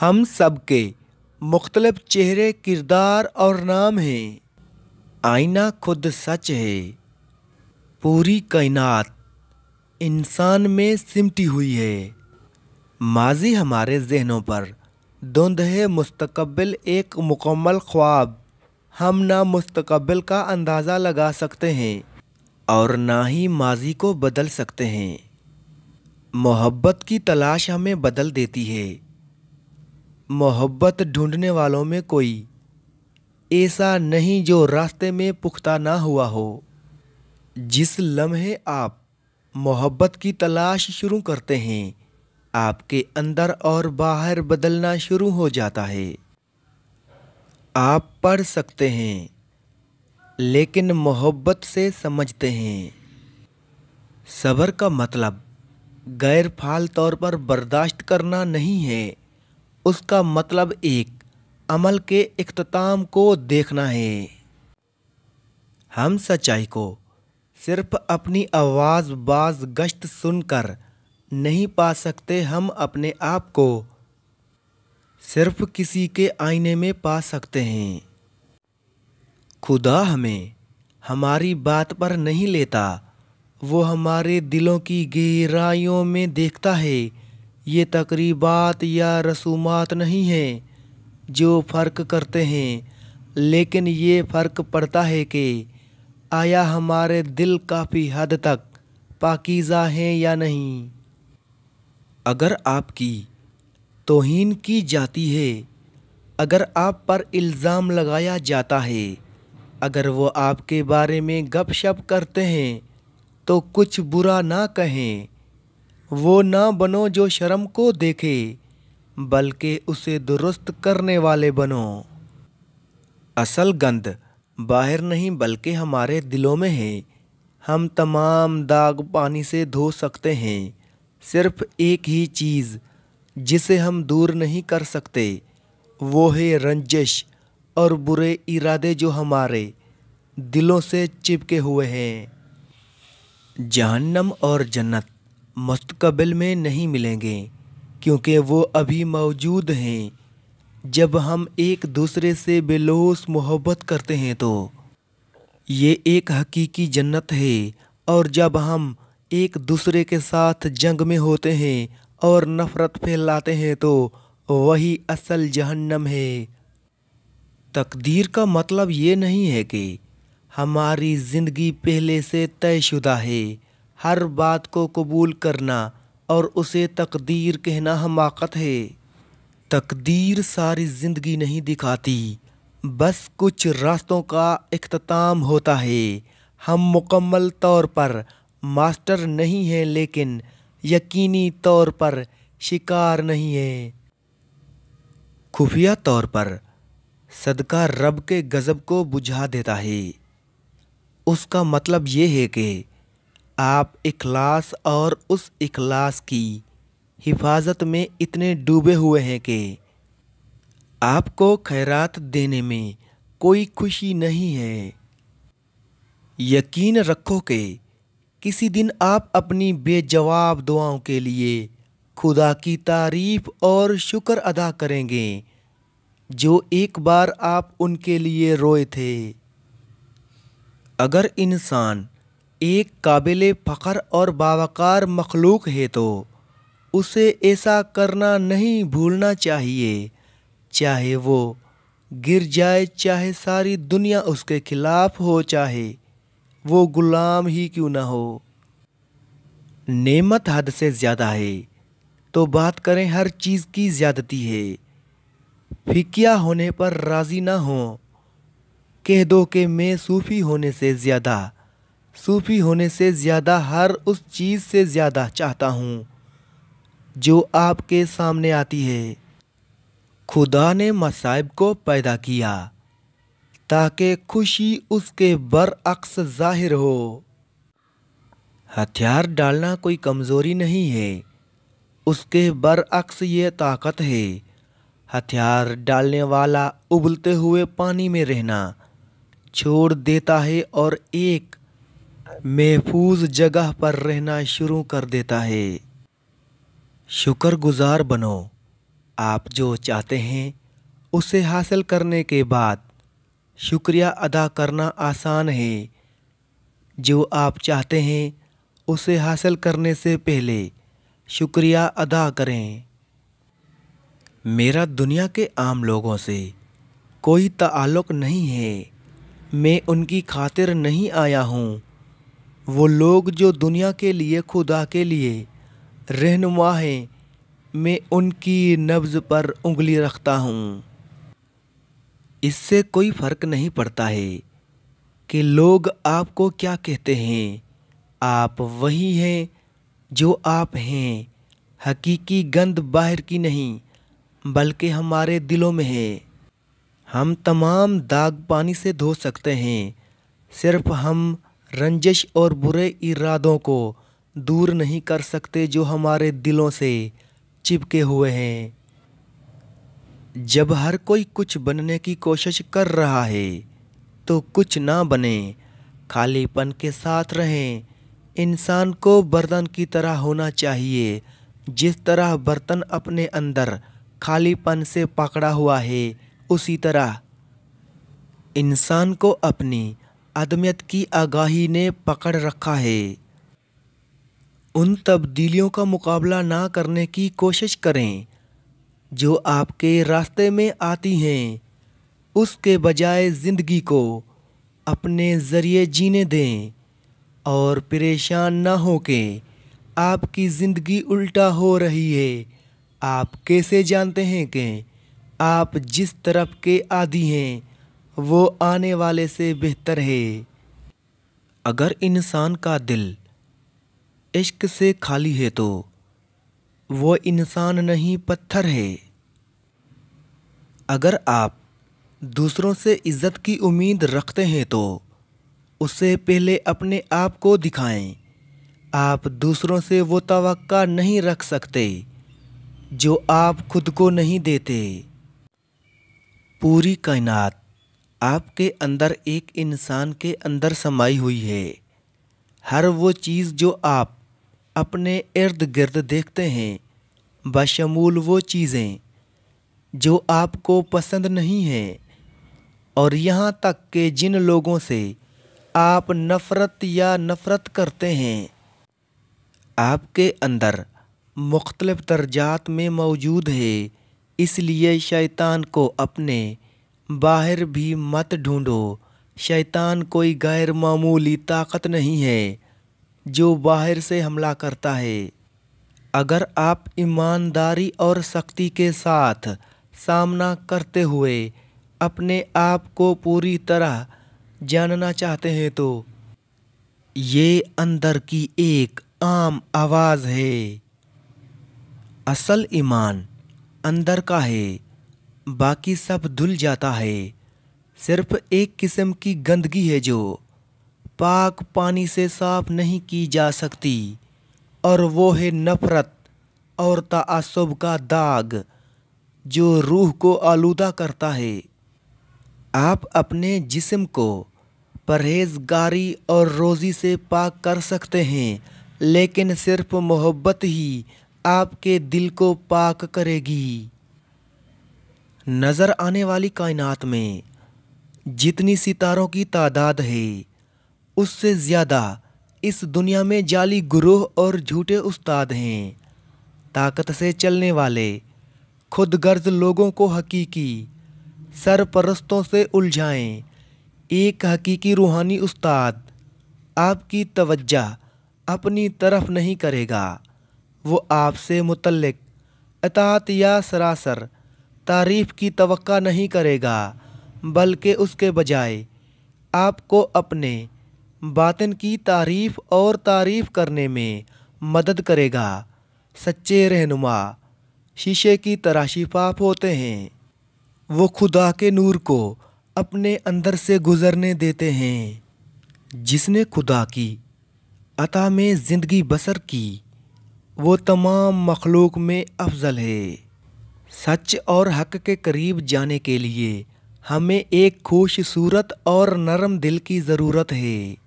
हम सब के मुख्तलफ़ चेहरे किरदार और नाम हैं आईना खुद सच है पूरी कायनात इंसान में सिमटी हुई है माजी हमारे जहनों पर धुंध है मुस्तकबिल एक मुकम्मल ख्वाब हम ना मुस्तकबिल का अंदाज़ा लगा सकते हैं और ना ही माजी को बदल सकते हैं मोहब्बत की तलाश हमें बदल देती है मोहब्बत ढूंढने वालों में कोई ऐसा नहीं जो रास्ते में पुख्ता ना हुआ हो जिस लम्हे आप मोहब्बत की तलाश शुरू करते हैं आपके अंदर और बाहर बदलना शुरू हो जाता है आप पढ़ सकते हैं लेकिन मोहब्बत से समझते हैं सब्र का मतलब गैर फाल तौर पर बर्दाश्त करना नहीं है उसका मतलब एक अमल के अख्ताम को देखना है हम सच्चाई को सिर्फ अपनी आवाज़ बाज गश्त सुनकर नहीं पा सकते हम अपने आप को सिर्फ किसी के आईने में पा सकते हैं खुदा हमें हमारी बात पर नहीं लेता वो हमारे दिलों की गहराइयों में देखता है ये तकरीबात या रसूमात नहीं हैं जो फ़र्क करते हैं लेकिन ये फ़र्क पड़ता है कि आया हमारे दिल काफ़ी हद तक पाकिज़ा हैं या नहीं अगर आपकी तोहन की जाती है अगर आप पर इल्ज़ाम लगाया जाता है अगर वो आपके बारे में गपशप करते हैं तो कुछ बुरा ना कहें वो ना बनो जो शर्म को देखे बल्कि उसे दुरुस्त करने वाले बनो असल गंद बाहर नहीं बल्कि हमारे दिलों में है हम तमाम दाग पानी से धो सकते हैं सिर्फ एक ही चीज़ जिसे हम दूर नहीं कर सकते वो है रंजिश और बुरे इरादे जो हमारे दिलों से चिपके हुए हैं जहन्नम और जन्नत मुस्तकबिल में नहीं मिलेंगे क्योंकि वो अभी मौजूद हैं जब हम एक दूसरे से बेलोस मोहब्बत करते हैं तो ये एक हकीकी जन्नत है और जब हम एक दूसरे के साथ जंग में होते हैं और नफ़रत फैलाते हैं तो वही असल जहन्नम है तकदीर का मतलब ये नहीं है कि हमारी ज़िंदगी पहले से तयशुदा है हर बात को कबूल करना और उसे तकदीर कहना हमाकत है तकदीर सारी ज़िंदगी नहीं दिखाती बस कुछ रास्तों का अख्ताम होता है हम मुकम्मल तौर पर मास्टर नहीं हैं लेकिन यकीनी तौर पर शिकार नहीं है खुफिया तौर पर सदका रब के गज़ब को बुझा देता है उसका मतलब ये है कि आप इखलास और उस इखलास की हिफाजत में इतने डूबे हुए हैं कि आपको खैरात देने में कोई खुशी नहीं है यकीन रखो कि किसी दिन आप अपनी बेजवाब दुआओं के लिए खुदा की तारीफ़ और शुक्र अदा करेंगे जो एक बार आप उनके लिए रोए थे अगर इंसान एक काबिल फ़ख्र और बावक़ार मखलूक है तो उसे ऐसा करना नहीं भूलना चाहिए चाहे वो गिर जाए चाहे सारी दुनिया उसके खिलाफ हो चाहे वो गुलाम ही क्यों ना हो नेमत हद से ज़्यादा है तो बात करें हर चीज़ की ज़्यादती है फिकिया होने पर राज़ी ना हो कह दो कि मैं सूफ़ी होने से ज़्यादा सूफ़ी होने से ज़्यादा हर उस चीज़ से ज़्यादा चाहता हूँ जो आपके सामने आती है खुदा ने मसाइब को पैदा किया ताकि खुशी उसके बरअक्स ज़ाहिर हो हथियार डालना कोई कमज़ोरी नहीं है उसके बरअक्स ये ताकत है हथियार डालने वाला उबलते हुए पानी में रहना छोड़ देता है और एक महफूज जगह पर रहना शुरू कर देता है शुक्रगुजार बनो आप जो चाहते हैं उसे हासिल करने के बाद शुक्रिया अदा करना आसान है जो आप चाहते हैं उसे हासिल करने से पहले शुक्रिया अदा करें मेरा दुनिया के आम लोगों से कोई ताल्लुक़ नहीं है मैं उनकी खातिर नहीं आया हूँ वो लोग जो दुनिया के लिए खुदा के लिए रहनुमा हैं मैं उनकी नब्ज़ पर उंगली रखता हूँ इससे कोई फ़र्क नहीं पड़ता है कि लोग आपको क्या कहते हैं आप वही हैं जो आप हैं हकीकी गंद बाहर की नहीं बल्कि हमारे दिलों में है हम तमाम दाग पानी से धो सकते हैं सिर्फ हम रंजिश और बुरे इरादों को दूर नहीं कर सकते जो हमारे दिलों से चिपके हुए हैं जब हर कोई कुछ बनने की कोशिश कर रहा है तो कुछ ना बने खालीपन के साथ रहें इंसान को बर्तन की तरह होना चाहिए जिस तरह बर्तन अपने अंदर खालीपन से पकड़ा हुआ है उसी तरह इंसान को अपनी अदमियत की आगाही ने पकड़ रखा है उन तब्दीलियों का मुकाबला ना करने की कोशिश करें जो आपके रास्ते में आती हैं उसके बजाय ज़िंदगी को अपने ज़रिए जीने दें और परेशान ना हो के आपकी ज़िंदगी उल्टा हो रही है आप कैसे जानते हैं कि आप जिस तरफ के आदि हैं वो आने वाले से बेहतर है अगर इंसान का दिल इश्क से खाली है तो वो इंसान नहीं पत्थर है अगर आप दूसरों से इज्जत की उम्मीद रखते हैं तो उससे पहले अपने आप को दिखाएं आप दूसरों से वो तवक्का नहीं रख सकते जो आप खुद को नहीं देते पूरी कायनात आपके अंदर एक इंसान के अंदर समाई हुई है हर वो चीज़ जो आप अपने इर्द गिर्द देखते हैं बशमूल वो चीज़ें जो आपको पसंद नहीं हैं और यहाँ तक के जिन लोगों से आप नफ़रत या नफ़रत करते हैं आपके अंदर मुख्तलिफ़ दर्जात में मौजूद है इसलिए शैतान को अपने बाहर भी मत ढूंढो शैतान कोई गैर मामूली ताकत नहीं है जो बाहर से हमला करता है अगर आप ईमानदारी और सख्ती के साथ सामना करते हुए अपने आप को पूरी तरह जानना चाहते हैं तो ये अंदर की एक आम आवाज़ है असल ईमान अंदर का है बाकी सब धुल जाता है सिर्फ एक किस्म की गंदगी है जो पाक पानी से साफ नहीं की जा सकती और वो है नफ़रत और तसब का दाग जो रूह को आलूदा करता है आप अपने जिस्म को परहेजगारी और रोज़ी से पाक कर सकते हैं लेकिन सिर्फ मोहब्बत ही आपके दिल को पाक करेगी नज़र आने वाली कायनात में जितनी सितारों की तादाद है उससे ज़्यादा इस दुनिया में जाली गुरोह और झूठे उस्ताद हैं ताकत से चलने वाले खुद गर्ज लोगों को हकीकी सरपरस्तों से उलझाएं एक हकीकी रूहानी उस्ताद आपकी तवज्जा अपनी तरफ नहीं करेगा वो आपसे मुतलक अतात या सरासर तारीफ की तवक्का नहीं करेगा बल्कि उसके बजाय आपको अपने बातिन की तारीफ और तारीफ करने में मदद करेगा सच्चे रहनुमा शीशे की तरह शिफाफ होते हैं वो खुदा के नूर को अपने अंदर से गुज़रने देते हैं जिसने खुदा की अता में ज़िंदगी बसर की वो तमाम मखलूक में अफजल है सच और हक के करीब जाने के लिए हमें एक खूबसूरत और नरम दिल की ज़रूरत है